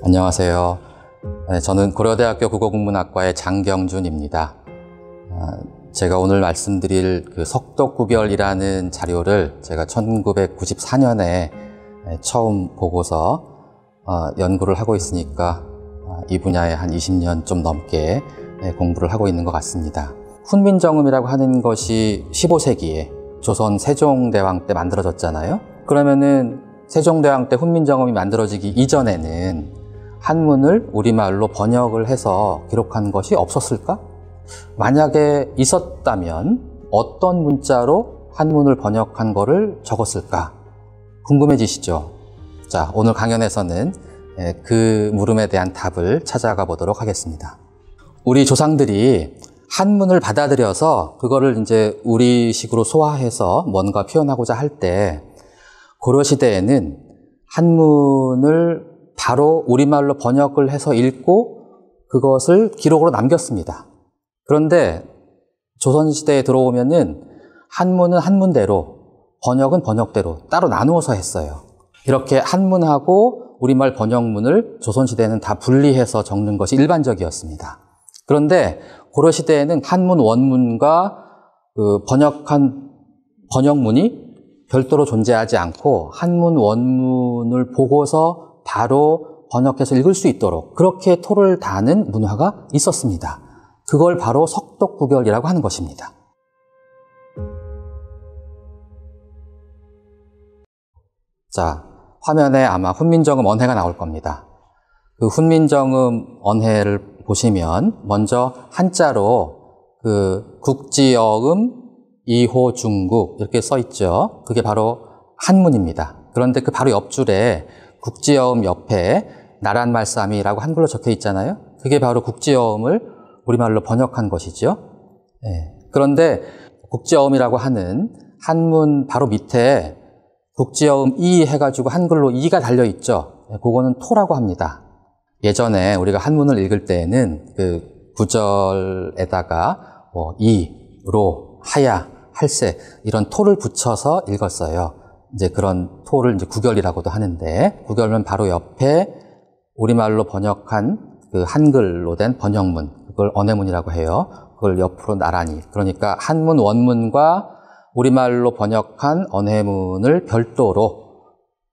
안녕하세요. 네, 저는 고려대학교 국어국문학과의 장경준입니다. 아, 제가 오늘 말씀드릴 그석독구별이라는 자료를 제가 1994년에 처음 보고서 어, 연구를 하고 있으니까 아, 이 분야에 한 20년 좀 넘게 네, 공부를 하고 있는 것 같습니다. 훈민정음이라고 하는 것이 15세기에 조선 세종대왕 때 만들어졌잖아요. 그러면은 세종대왕 때 훈민정음이 만들어지기 이전에는 한문을 우리말로 번역을 해서 기록한 것이 없었을까? 만약에 있었다면 어떤 문자로 한문을 번역한 것을 적었을까? 궁금해지시죠? 자, 오늘 강연에서는 예, 그 물음에 대한 답을 찾아가 보도록 하겠습니다. 우리 조상들이 한문을 받아들여서 그거를 이제 우리식으로 소화해서 뭔가 표현하고자 할 때 고려 시대에는 한문을 바로 우리말로 번역을 해서 읽고 그것을 기록으로 남겼습니다. 그런데 조선시대에 들어오면은 한문은 한문대로 번역은 번역대로 따로 나누어서 했어요. 이렇게 한문하고 우리말 번역문을 조선시대에는 다 분리해서 적는 것이 일반적이었습니다. 그런데 고려시대에는 한문 원문과 그 번역한 번역문이 별도로 존재하지 않고 한문 원문을 보고서 바로 번역해서 읽을 수 있도록 그렇게 토를 다는 문화가 있었습니다. 그걸 바로 석덕구결이라고 하는 것입니다. 자, 화면에 아마 훈민정음 언해가 나올 겁니다. 그 훈민정음 언해를 보시면 먼저 한자로 그 국지어음 이호중국 이렇게 써 있죠. 그게 바로 한문입니다. 그런데 그 바로 옆줄에 국지어음 옆에 나란말싸미라고 한글로 적혀 있잖아요. 그게 바로 국지어음을 우리말로 번역한 것이죠 예. 그런데 국지어음이라고 하는 한문 바로 밑에 국지어음 이 해가지고 한글로 이가 달려 있죠. 예. 그거는 토라고 합니다. 예전에 우리가 한문을 읽을 때에는 그 구절에다가 뭐 이로 하야 할세 이런 토를 붙여서 읽었어요. 이제 그런 토를 이제 구결이라고도 하는데 구결은 바로 옆에 우리말로 번역한 그 한글로 된 번역문 그걸 언해문이라고 해요. 그걸 옆으로 나란히 그러니까 한문 원문과 우리말로 번역한 언해문을 별도로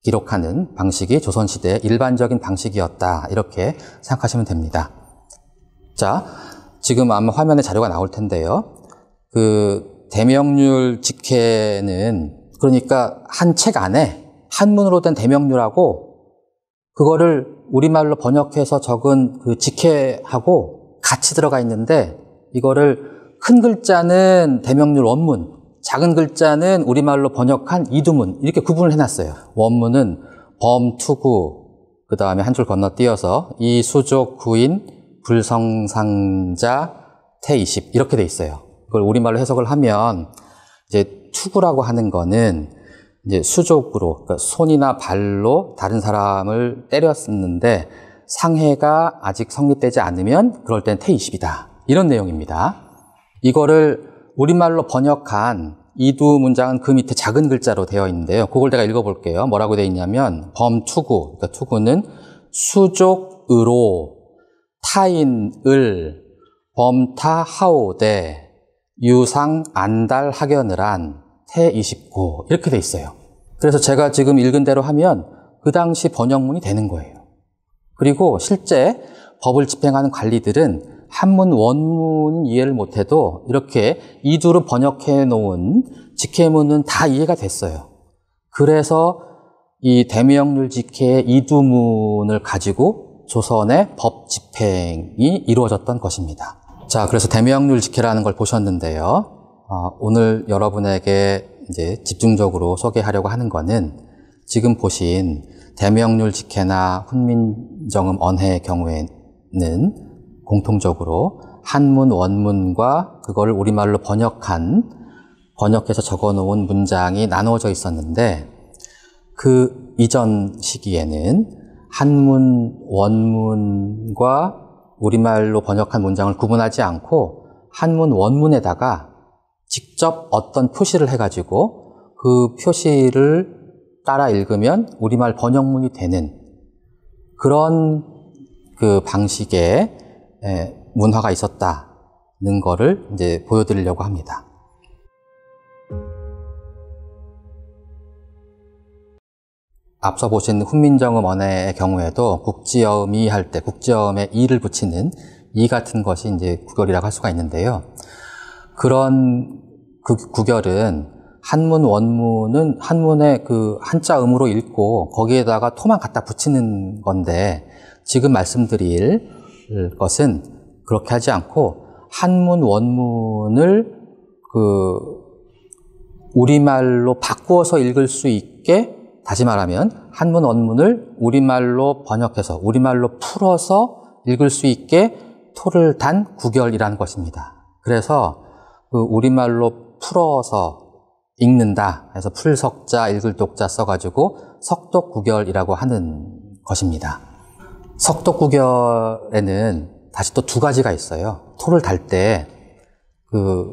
기록하는 방식이 조선시대의 일반적인 방식이었다 이렇게 생각하시면 됩니다. 자, 지금 아마 화면에 자료가 나올 텐데요. 그 대명률 직회는 그러니까 한 책 안에 한문으로 된대명류라고 그거를 우리말로 번역해서 적은 그 직해하고 같이 들어가 있는데 이거를 큰 글자는 대명률 원문, 작은 글자는 우리말로 번역한 이두문 이렇게 구분을 해놨어요. 원문은 범투구 그 다음에 한 줄 건너뛰어서 이수족 구인 불성상자 태이십 이렇게 돼 있어요. 그걸 우리말로 해석을 하면 이제 추구라고 하는 거는 이제 수족으로 그러니까 손이나 발로 다른 사람을 때렸었는데 상해가 아직 성립되지 않으면 그럴 땐 태이십이다 이런 내용입니다. 이거를 우리말로 번역한 이 두 문장은 그 밑에 작은 글자로 되어 있는데요. 그걸 내가 읽어볼게요. 뭐라고 되어 있냐면 범투구, 그러니까 투구는 수족으로 타인을 범타하오대 유상 안달하견을한 태29 이렇게 돼 있어요. 그래서 제가 지금 읽은 대로 하면 그 당시 번역문이 되는 거예요. 그리고 실제 법을 집행하는 관리들은 한문 원문 이해를 못해도 이렇게 이두로 번역해 놓은 직해문은 다 이해가 됐어요. 그래서 이 대명률 직해 이두문을 가지고 조선의 법 집행이 이루어졌던 것입니다. 자, 그래서 대명률 직해라는 걸 보셨는데요. 어, 오늘 여러분에게 이제 집중적으로 소개하려고 하는 것은 지금 보신 대명률 직해나 훈민정음 언해의 경우에는 공통적으로 한문 원문과 그걸 우리말로 번역한 번역해서 적어놓은 문장이 나누어져 있었는데 그 이전 시기에는 한문 원문과 우리말로 번역한 문장을 구분하지 않고 한문 원문에다가 직접 어떤 표시를 해가지고 그 표시를 따라 읽으면 우리말 번역문이 되는 그런 그 방식의 문화가 있었다는 거를 이제 보여드리려고 합니다. 앞서 보신 훈민정음 언어의 경우에도 국지어음이 할 때 국지어음에 이를 붙이는 이 같은 것이 이제 구결이라고 할 수가 있는데요. 그런 그 구결은 한문 원문은 한문의 그 한자 음으로 읽고 거기에다가 토만 갖다 붙이는 건데 지금 말씀드릴 것은 그렇게 하지 않고 한문 원문을 그 우리말로 바꾸어서 읽을 수 있게 다시 말하면 한문 원문을 우리말로 번역해서 우리말로 풀어서 읽을 수 있게 토를 단 구결이라는 것입니다. 그래서 그 우리말로 풀어서 읽는다. 그래서 풀석자, 읽을 독자 써가지고 석독구결이라고 하는 것입니다. 석독구결에는 다시 또 두 가지가 있어요. 토를 달 때 그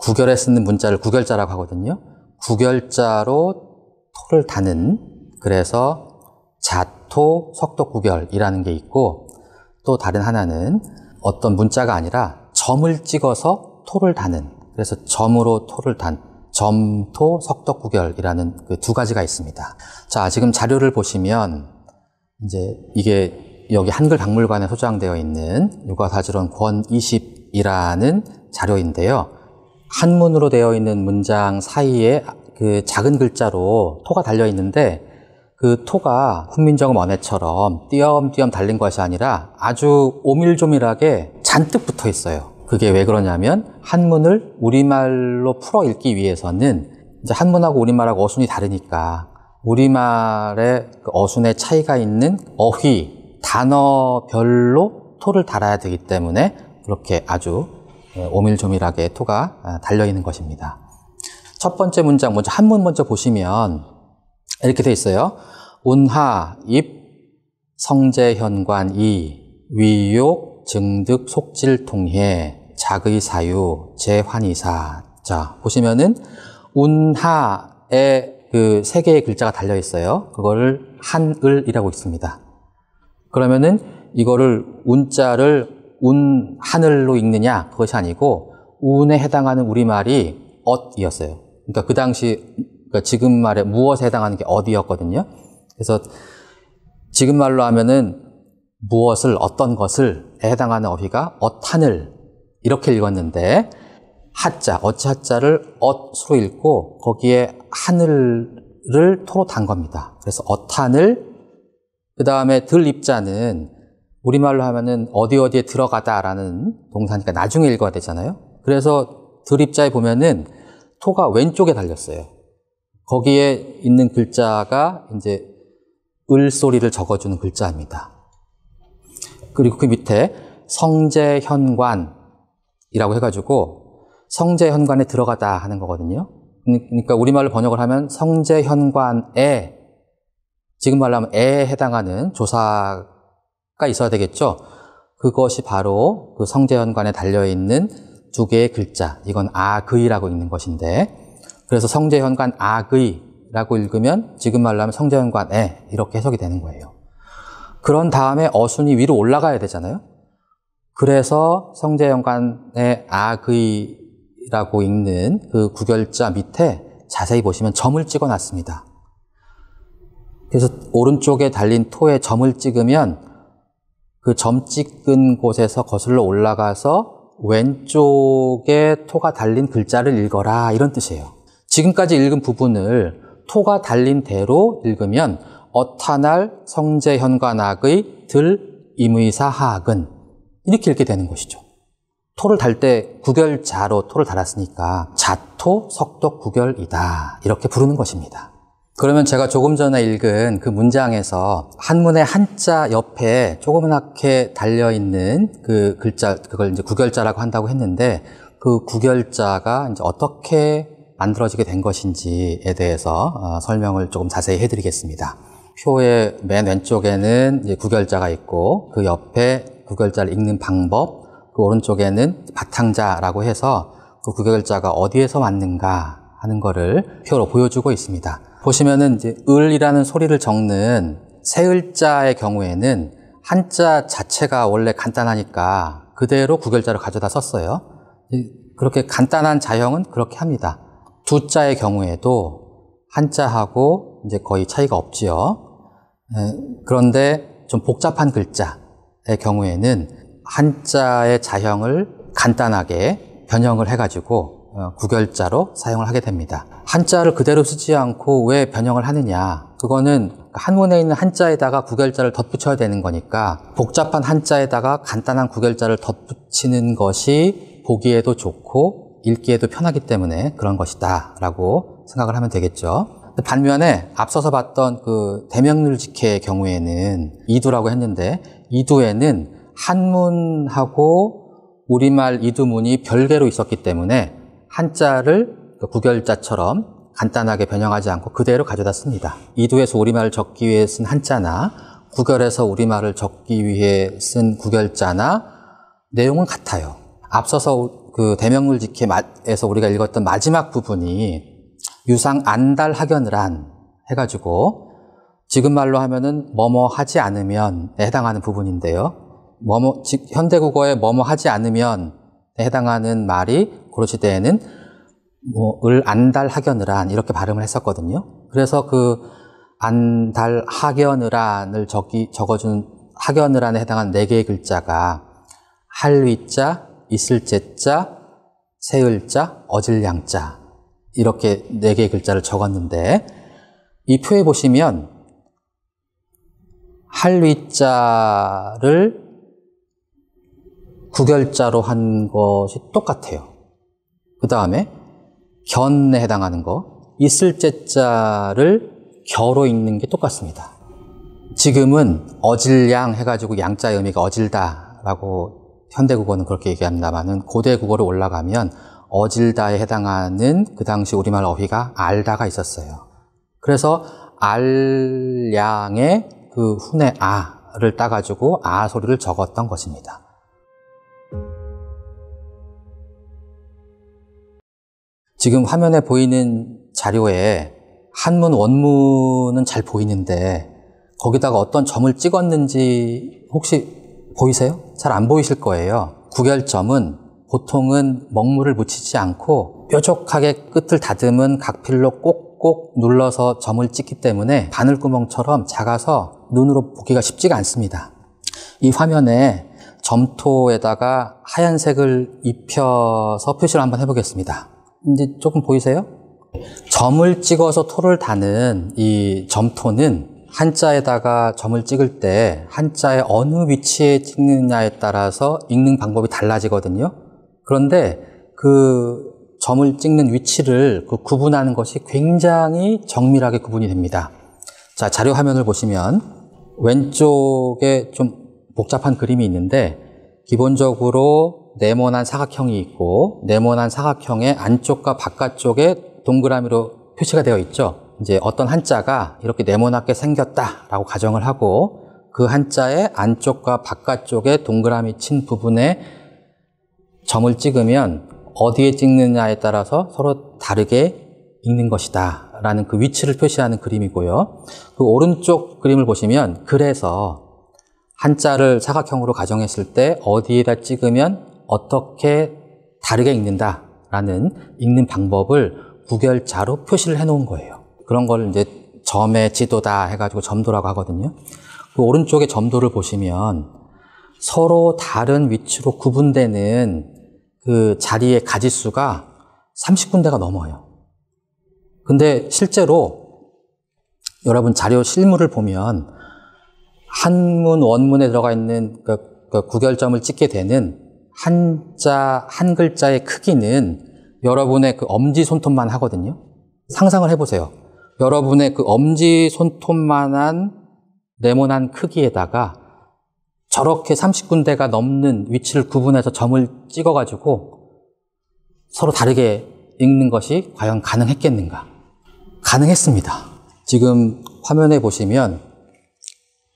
구결에 쓰는 문자를 구결자라고 하거든요. 구결자로 토를 다는 그래서 자토 석독구결이라는 게 있고 또 다른 하나는 어떤 문자가 아니라 점을 찍어서 토를 다는 그래서 점으로 토를 단 점토 석덕구결이라는 그 두 가지가 있습니다. 자, 지금 자료를 보시면 이제 이게 여기 한글 박물관에 소장되어 있는 육아사지론 권20이라는 자료인데요. 한문으로 되어 있는 문장 사이에 그 작은 글자로 토가 달려 있는데 그 토가 훈민정음 언해처럼 띄엄띄엄 달린 것이 아니라 아주 오밀조밀하게 잔뜩 붙어 있어요. 그게 왜 그러냐면 한문을 우리말로 풀어 읽기 위해서는 이제 한문하고 우리말하고 어순이 다르니까 우리말의 그 어순의 차이가 있는 어휘 단어별로 토를 달아야 되기 때문에 그렇게 아주 예, 오밀조밀하게 토가 아, 달려 있는 것입니다. 첫 번째 문장 먼저 한문 먼저 보시면 이렇게 돼 있어요. 운하 입 성재현관 이 위욕 증득 속질 통해 작의 사유 재환이사 자 보시면은 운하에 그 세 개의 글자가 달려 있어요. 그거를 한을이라고 있습니다. 그러면은 이거를 운자를 운 하늘로 읽느냐 그것이 아니고 운에 해당하는 우리 말이 엇이었어요. 그러니까 그 당시 그러니까 지금 말에 무엇에 해당하는 게 어디였거든요. 그래서 지금 말로 하면은 무엇을 어떤 것을 해당하는 어휘가 어탄을 이렇게 읽었는데 하자 어치 하자를 엇으로 읽고 거기에 하늘을 토로 단 겁니다. 그래서 어탄을 그 다음에 들 입자는 우리말로 하면은 어디 어디에 들어가다라는 동사니까 나중에 읽어야 되잖아요. 그래서 들 입자에 보면은 토가 왼쪽에 달렸어요. 거기에 있는 글자가 이제 을 소리를 적어주는 글자입니다. 그리고 그 밑에 성제현관이라고 해가지고 성제현관에 들어가다 하는 거거든요. 그, 그러니까 우리말로 번역을 하면 성제현관에 지금 말로 하면 에에 해당하는 조사가 있어야 되겠죠. 그것이 바로 그 성제현관에 달려있는 두 개의 글자, 이건 아그이라고 있는 것인데 그래서 성제현관 아그이라고 읽으면 지금 말로 하면 성제현관에 이렇게 해석이 되는 거예요. 그런 다음에 어순이 위로 올라가야 되잖아요. 그래서 성재연관의 악의라고 읽는 그 구결자 밑에 자세히 보시면 점을 찍어 놨습니다. 그래서 오른쪽에 달린 토에 점을 찍으면 그 점 찍은 곳에서 거슬러 올라가서 왼쪽에 토가 달린 글자를 읽어라 이런 뜻이에요. 지금까지 읽은 부분을 토가 달린 대로 읽으면 어탄할 성제현관학의들 임의사 하학은 이렇게 읽게 되는 것이죠. 토를 달 때 구결자로 토를 달았으니까 자토 석덕 구결이다 이렇게 부르는 것입니다. 그러면 제가 조금 전에 읽은 그 문장에서 한문의 한자 옆에 조그맣게 달려 있는 그 글자 그걸 이제 구결자라고 한다고 했는데 그 구결자가 이제 어떻게 만들어지게 된 것인지에 대해서 어, 설명을 조금 자세히 해드리겠습니다. 표의 맨 왼쪽에는 구결자가 있고 그 옆에 구결자를 읽는 방법 그 오른쪽에는 바탕자라고 해서 그 구결자가 어디에서 왔는가 하는 것을 표로 보여주고 있습니다. 보시면은 이제 을이라는 소리를 적는 세을자의 경우에는 한자 자체가 원래 간단하니까 그대로 구결자를 가져다 썼어요. 그렇게 간단한 자형은 그렇게 합니다. 두자의 경우에도 한자하고 이제 거의 차이가 없지요. 그런데 좀 복잡한 글자의 경우에는 한자의 자형을 간단하게 변형을 해가지고 어, 구결자로 사용을 하게 됩니다. 한자를 그대로 쓰지 않고 왜 변형을 하느냐. 그거는 한문에 있는 한자에다가 구결자를 덧붙여야 되는 거니까 복잡한 한자에다가 간단한 구결자를 덧붙이는 것이 보기에도 좋고 읽기에도 편하기 때문에 그런 것이다 라고 생각을 하면 되겠죠. 반면에 앞서서 봤던 그 대명률직회의 경우에는 2두라고 했는데 2두에는 한문하고 우리말 이두문이 별개로 있었기 때문에 한자를 그 구결자처럼 간단하게 변형하지 않고 그대로 가져다 씁니다. 이두에서 우리말을 적기 위해 쓴 한자나 구결에서 우리말을 적기 위해 쓴 구결자나 내용은 같아요. 앞서서 그 대명률 직회에서 우리가 읽었던 마지막 부분이 유상 안달 학연을 한 해가지고 지금 말로 하면은 뭐뭐 하지 않으면 해당하는 부분인데요. 뭐뭐 즉 현대 국어에 뭐뭐 하지 않으면 해당하는 말이 고로시 때에는 뭐을 안달 학연을 한 이렇게 발음을 했었거든요. 그래서 그 안달 학연을 한을 적기 적어준 학연을 한에 해당한 네 개의 글자가 할위자, 있을제자, 세을자, 어질양자 이렇게 네 개의 글자를 적었는데 이 표에 보시면 할리자를 구결자로 한 것이 똑같아요. 그 다음에 견에 해당하는 거 있을 제자를 겨로 읽는 게 똑같습니다. 지금은 어질양 해가지고 양자의 의미가 어질다라고 현대 국어는 그렇게 얘기합니다만은 고대 국어로 올라가면 어질다에 해당하는 그 당시 우리말 어휘가 알다가 있었어요. 그래서 알양의그 훈의 아를 따가지고 아 소리를 적었던 것입니다. 지금 화면에 보이는 자료에 한문 원문은 잘 보이는데 거기다가 어떤 점을 찍었는지 혹시 보이세요? 잘 안 보이실 거예요. 구결점은 보통은 먹물을 묻히지 않고 뾰족하게 끝을 다듬은 각필로 꼭꼭 눌러서 점을 찍기 때문에 바늘구멍처럼 작아서 눈으로 보기가 쉽지가 않습니다. 이 화면에 점토에다가 하얀색을 입혀서 표시를 한번 해보겠습니다. 이제 조금 보이세요? 점을 찍어서 토를 다는 이 점토는 한자에다가 점을 찍을 때 한자의 어느 위치에 찍느냐에 따라서 읽는 방법이 달라지거든요. 그런데 그 점을 찍는 위치를 그 구분하는 것이 굉장히 정밀하게 구분이 됩니다. 자, 자료 화면을 보시면 왼쪽에 좀 복잡한 그림이 있는데 기본적으로 네모난 사각형이 있고 네모난 사각형의 안쪽과 바깥쪽에 동그라미로 표시가 되어 있죠. 이제 어떤 한자가 이렇게 네모나게 생겼다라고 가정을 하고 그 한자의 안쪽과 바깥쪽에 동그라미 친 부분에 점을 찍으면 어디에 찍느냐에 따라서 서로 다르게 읽는 것이다 라는 그 위치를 표시하는 그림이고요. 그 오른쪽 그림을 보시면 그래서 한자를 사각형으로 가정했을 때 어디에다 찍으면 어떻게 다르게 읽는다 라는 읽는 방법을 구결자로 표시를 해 놓은 거예요. 그런 걸 이제 점의 지도다 해가지고 점도라고 하거든요. 그 오른쪽의 점도를 보시면 서로 다른 위치로 구분되는 그 자리의 가지수가 30군데가 넘어요. 근데 실제로 여러분 자료 실물을 보면 한문 원문에 들어가 있는 그, 그 구결점을 찍게 되는 한자 한 글자의 크기는 여러분의 그 엄지 손톱만 하거든요. 상상을 해보세요. 여러분의 그 엄지 손톱만한 네모난 크기에다가 저렇게 30군데가 넘는 위치를 구분해서 점을 찍어가지고 서로 다르게 읽는 것이 과연 가능했겠는가? 가능했습니다. 지금 화면에 보시면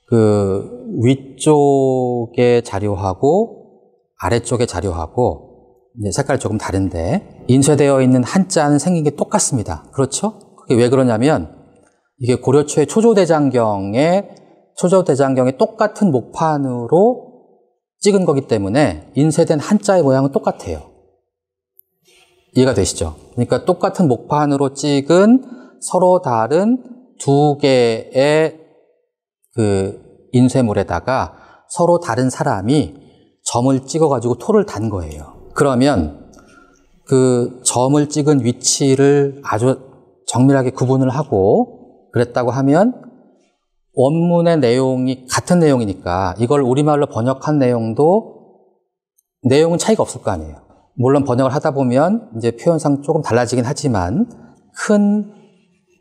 그 위쪽의 자료하고 아래쪽의 자료하고 색깔이 조금 다른데 인쇄되어 있는 한자는 생긴 게 똑같습니다. 그렇죠? 그게 왜 그러냐면 이게 고려 초의 초조대장경의 초저대장경의 똑같은 목판으로 찍은 거기 때문에 인쇄된 한자의 모양은 똑같아요. 이해가 되시죠? 그러니까 똑같은 목판으로 찍은 서로 다른 두 개의 그 인쇄물에다가 서로 다른 사람이 점을 찍어가지고 토를 단 거예요. 그러면 그 점을 찍은 위치를 아주 정밀하게 구분을 하고 그랬다고 하면 원문의 내용이 같은 내용이니까 이걸 우리말로 번역한 내용도 내용은 차이가 없을 거 아니에요. 물론 번역을 하다 보면 이제 표현상 조금 달라지긴 하지만 큰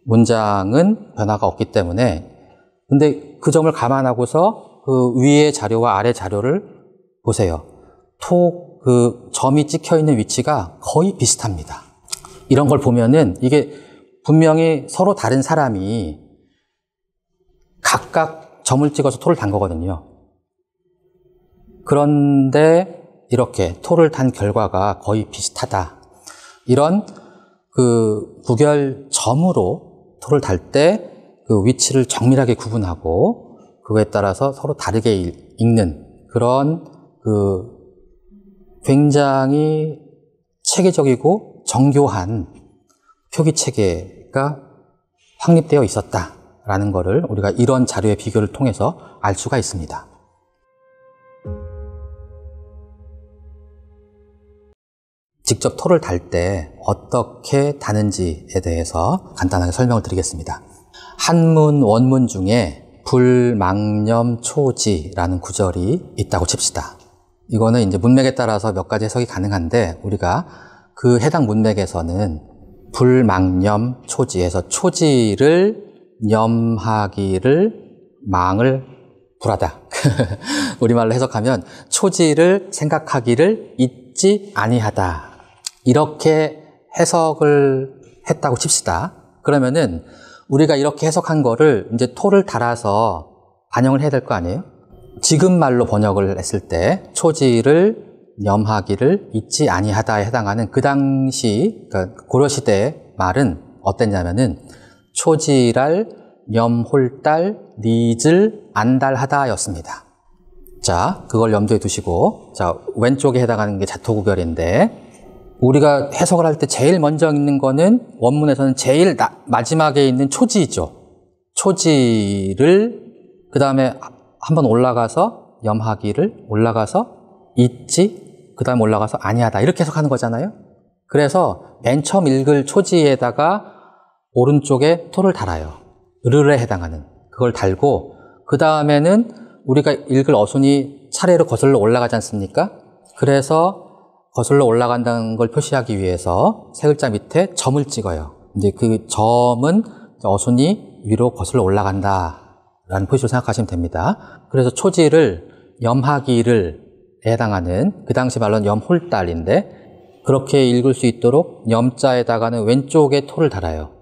문장은 변화가 없기 때문에 근데 그 점을 감안하고서 그 위의 자료와 아래 자료를 보세요. 톡 그 점이 찍혀 있는 위치가 거의 비슷합니다. 이런 걸 보면은 이게 분명히 서로 다른 사람이 각각 점을 찍어서 토를 단 거거든요. 그런데 이렇게 토를 단 결과가 거의 비슷하다. 이런 그 부결 점으로 토를 달 때 그 위치를 정밀하게 구분하고 그거에 따라서 서로 다르게 읽는 그런 그 굉장히 체계적이고 정교한 표기 체계가 확립되어 있었다. 라는 것을 우리가 이런 자료의 비교를 통해서 알 수가 있습니다. 직접 토를 달 때 어떻게 다는지에 대해서 간단하게 설명을 드리겠습니다. 한문 원문 중에 불망념 초지라는 구절이 있다고 칩시다. 이거는 이제 문맥에 따라서 몇 가지 해석이 가능한데 우리가 그 해당 문맥에서는 불망념 초지에서 초지를 염하기를 망을 불하다. 우리말로 해석하면 초지를 생각하기를 잊지 아니하다. 이렇게 해석을 했다고 칩시다. 그러면은 우리가 이렇게 해석한 거를 이제 토를 달아서 반영을 해야 될 거 아니에요? 지금 말로 번역을 했을 때 초지를 염하기를 잊지 아니하다에 해당하는 그 당시 그러니까 고려 시대 말은 어땠냐면은 초지랄, 염홀달, 니즐 안달하다였습니다. 자, 그걸 염두에 두시고 자, 왼쪽에 해당하는 게자토구별인데 우리가 해석을 할 때 제일 먼저 있는 거는 원문에서는 제일 나, 마지막에 있는 초지죠. 초지를 그 다음에 한번 올라가서 염하기를 올라가서 있지 그 다음에 올라가서 아니하다 이렇게 해석하는 거잖아요. 그래서 맨 처음 읽을 초지에다가 오른쪽에 토를 달아요. 르르에 해당하는 그걸 달고 그 다음에는 우리가 읽을 어순이 차례로 거슬러 올라가지 않습니까? 그래서 거슬러 올라간다는 걸 표시하기 위해서 세 글자 밑에 점을 찍어요. 근데 그 점은 어순이 위로 거슬러 올라간다라는 표시로 생각하시면 됩니다. 그래서 초지를 염하기를 해당하는 그 당시 말로는 염홀달인데 그렇게 읽을 수 있도록 염자에다가는 왼쪽에 토를 달아요.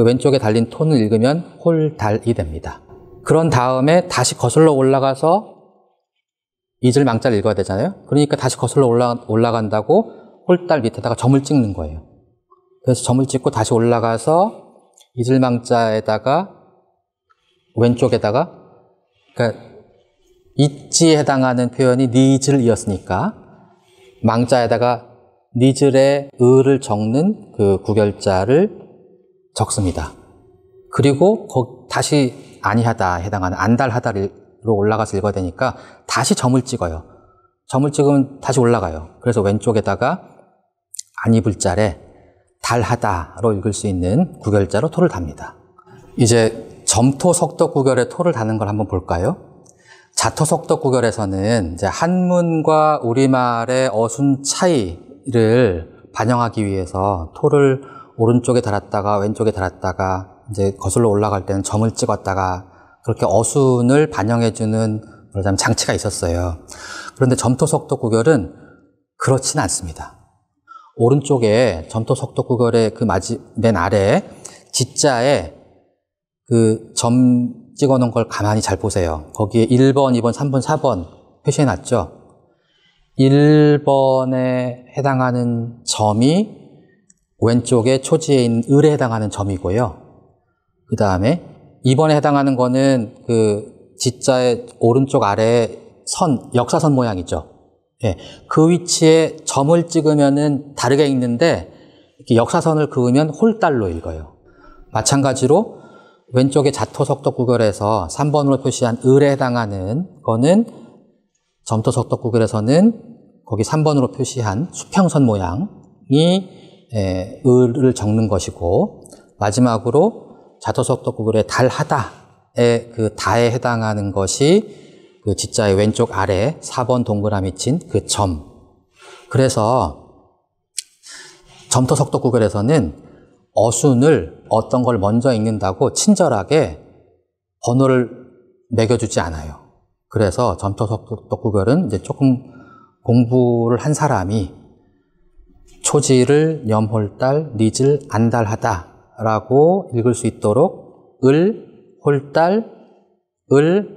그 왼쪽에 달린 톤을 읽으면 홀달이 됩니다. 그런 다음에 다시 거슬러 올라가서 이질 망자를 읽어야 되잖아요. 그러니까 다시 거슬러 올라, 올라간다고 홀달 밑에다가 점을 찍는 거예요. 그래서 점을 찍고 다시 올라가서 이질 망자에다가 왼쪽에다가 그러니까 있지에 해당하는 표현이 니즐이었으니까 망자에다가 니즐의 을을 적는 그 구결자를 적습니다. 그리고 거, 다시 아니하다 해당하는 안달하다로 올라가서 읽어야 되니까 다시 점을 찍어요. 점을 찍으면 다시 올라가요. 그래서 왼쪽에다가 아니불자래 달하다로 읽을 수 있는 구결자로 토를 답니다. 이제 점토 석덕 구결에 토를 다는 걸 한번 볼까요? 자토 석덕 구결에서는 이제 한문과 우리말의 어순 차이를 반영하기 위해서 토를 오른쪽에 달았다가 왼쪽에 달았다가 이제 거슬러 올라갈 때는 점을 찍었다가 그렇게 어순을 반영해주는 말하 장치가 있었어요. 그런데 점토 속도 구결은 그렇지는 않습니다. 오른쪽에 점토 속도 구결의 그 마지 맨 아래 지자에 그 점 찍어 놓은 걸 가만히 잘 보세요. 거기에 1번, 2번, 3번, 4번 표시해 놨죠. 1번에 해당하는 점이 왼쪽에 초지에 있는 을에 해당하는 점이고요. 그 다음에 2번에 해당하는 거는 그 지자의 오른쪽 아래에 선, 역사선 모양이죠. 예, 그 위치에 점을 찍으면은 다르게 읽는데 이렇게 역사선을 그으면 홀달로 읽어요. 마찬가지로 왼쪽에 자토석덕 구결에서 3번으로 표시한 을에 해당하는 거는 점토석덕 구결에서는 거기 3번으로 표시한 수평선 모양이 예, 을을 적는 것이고 마지막으로 자토석독구글의 달하다의 그 다에 해당하는 것이 그 지자의 왼쪽 아래 4번 동그라미 친 그 점. 그래서 점토석독구글에서는 어순을 어떤 걸 먼저 읽는다고 친절하게 번호를 매겨주지 않아요. 그래서 점토석독구글은 이제 조금 공부를 한 사람이 초지를 염홀달, 니질 안달하다라고 읽을 수 있도록 을, 홀달, 을,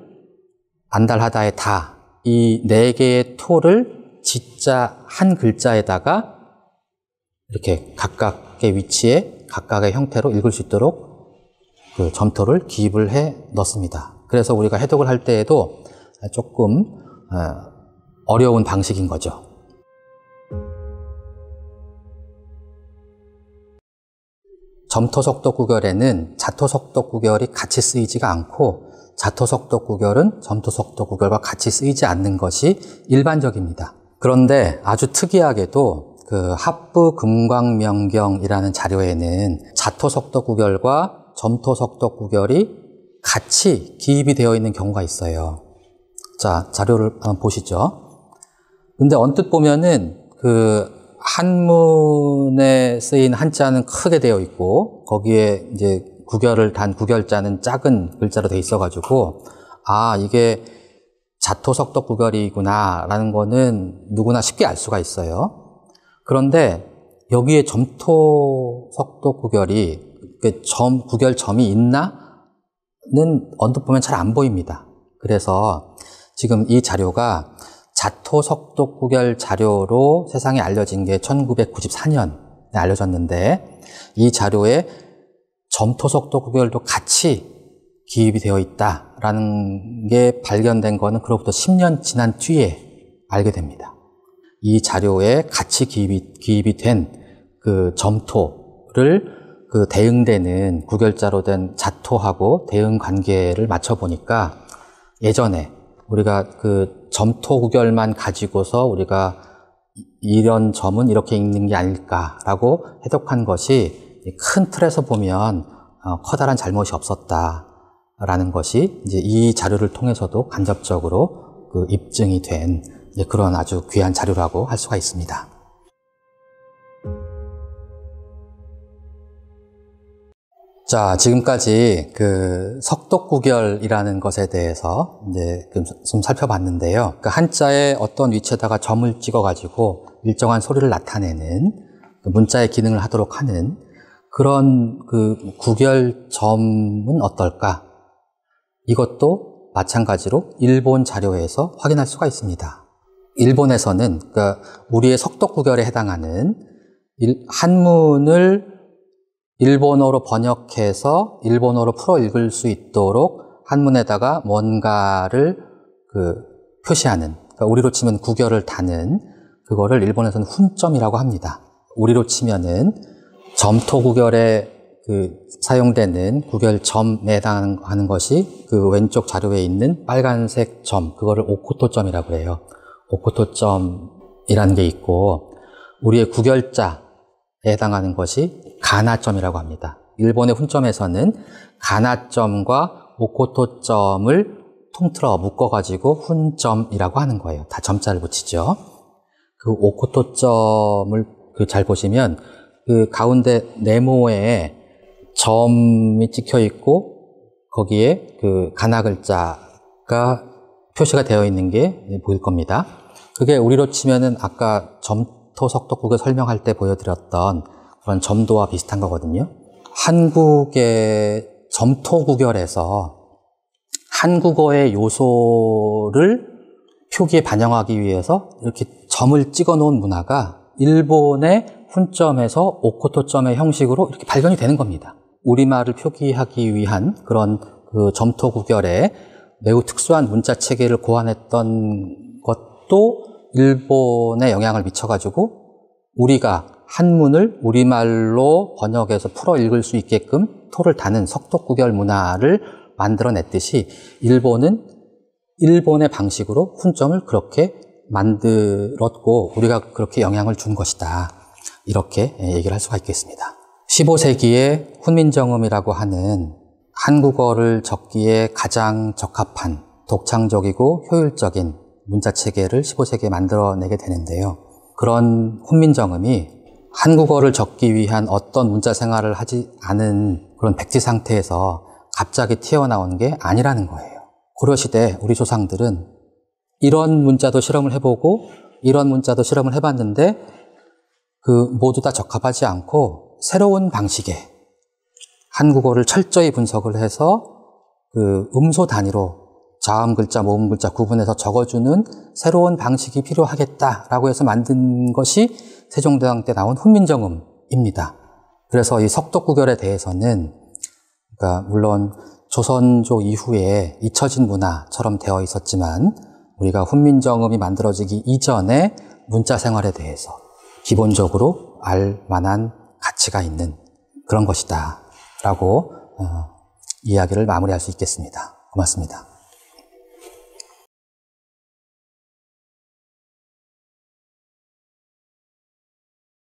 안달하다의 다 이 네 개의 토를 지자 한 글자에다가 이렇게 각각의 위치에 각각의 형태로 읽을 수 있도록 그 점토를 기입을 해 넣습니다. 그래서 우리가 해독을 할 때에도 조금 어, 어려운 방식인 거죠. 점토속도구결에는자토속도구결이 같이 쓰이지가 않고 자토속도구결은점토속도구결과 같이 쓰이지 않는 것이 일반적입니다. 그런데 아주 특이하게도 그 합부 금광명경이라는 자료에는 자토속도구결과점토속도구결이 같이 기입이 되어 있는 경우가 있어요. 자, 자료를 한번 보시죠. 근데 언뜻 보면은 그 한문에 쓰인 한자는 크게 되어 있고 거기에 이제 구결을 단 구결자는 작은 글자로 되어 있어가지고 아 이게 자토석덕 구결이구나라는 거는 누구나 쉽게 알 수가 있어요. 그런데 여기에 점토석덕 구결이 그 점 구결 점이 있나는 언뜻 보면 잘 안 보입니다. 그래서 지금 이 자료가 자토석독구결 자료로 세상에 알려진 게 1994년에 알려졌는데 이 자료에 점토석독구결도 같이 기입이 되어 있다라는 게 발견된 거는 그로부터 10년 지난 뒤에 알게 됩니다. 이 자료에 같이 기입이, 기입이 된 그 점토를 그 대응되는 구결자로 된 자토하고 대응 관계를 맞춰 보니까 예전에 우리가 그 점토 구결만 가지고서 우리가 이런 점은 이렇게 읽는 게 아닐까라고 해독한 것이 큰 틀에서 보면 어, 커다란 잘못이 없었다라는 것이 이제 이 자료를 통해서도 간접적으로 그 입증이 된 그런 아주 귀한 자료라고 할 수가 있습니다. 자, 지금까지 그 석독구결이라는 것에 대해서 이제 좀 살펴봤는데요. 그 한자의 어떤 위치에다가 점을 찍어가지고 일정한 소리를 나타내는 그 문자의 기능을 하도록 하는 그런 그 구결점은 어떨까? 이것도 마찬가지로 일본 자료에서 확인할 수가 있습니다. 일본에서는 그러니까 우리의 석덕구결에 해당하는 한문을 일본어로 번역해서 일본어로 풀어 읽을 수 있도록 한문에다가 뭔가를 그 표시하는 그러니까 우리로 치면 구결을 다는 그거를 일본에서는 훈점이라고 합니다. 우리로 치면은 점토 구결에 그 사용되는 구결점에 해당하는 것이 그 왼쪽 자료에 있는 빨간색 점, 그거를 오코토점이라고 해요. 오코토점이라는 게 있고 우리의 구결자 해당하는 것이 가나점이라고 합니다. 일본의 훈점에서는 가나점과 오코토점을 통틀어 묶어가지고 훈점이라고 하는 거예요. 다 점자를 붙이죠. 그 오코토점을 그잘 보시면 그 가운데 네모에 점이 찍혀 있고 거기에 그 가나 글자가 표시가 되어 있는 게 보일 겁니다. 그게 우리로 치면은 아까 점 토석도국을 설명할 때 보여드렸던 그런 점도와 비슷한 거거든요. 한국의 점토 구결에서 한국어의 요소를 표기에 반영하기 위해서 이렇게 점을 찍어 놓은 문화가 일본의 훈점에서 오코토점의 형식으로 이렇게 발견이 되는 겁니다. 우리말을 표기하기 위한 그런 그 점토 구결에 매우 특수한 문자 체계를 고안했던 것도 일본에 영향을 미쳐가지고 우리가 한문을 우리말로 번역해서 풀어 읽을 수 있게끔 토를 다는 석독구결 문화를 만들어냈듯이 일본은 일본의 방식으로 훈점을 그렇게 만들었고 우리가 그렇게 영향을 준 것이다. 이렇게 예, 얘기를 할 수가 있겠습니다. 15세기에 훈민정음이라고 하는 한국어를 적기에 가장 적합한 독창적이고 효율적인 문자 체계를 15세기에 만들어내게 되는데요. 그런 훈민정음이 한국어를 적기 위한 어떤 문자 생활을 하지 않은 그런 백지 상태에서 갑자기 튀어나온 게 아니라는 거예요. 고려시대 우리 조상들은 이런 문자도 실험을 해보고 이런 문자도 실험을 해봤는데 그 모두 다 적합하지 않고 새로운 방식의 한국어를 철저히 분석을 해서 그 음소 단위로 자음 글자, 모음 글자 구분해서 적어주는 새로운 방식이 필요하겠다라고 해서 만든 것이 세종대왕 때 나온 훈민정음입니다. 그래서 이석덕구결에 대해서는 그러니까 물론 조선조 이후에 잊혀진 문화처럼 되어 있었지만 우리가 훈민정음이 만들어지기 이전에 문자 생활에 대해서 기본적으로 알 만한 가치가 있는 그런 것이다라고 어, 이야기를 마무리할 수 있겠습니다. 고맙습니다.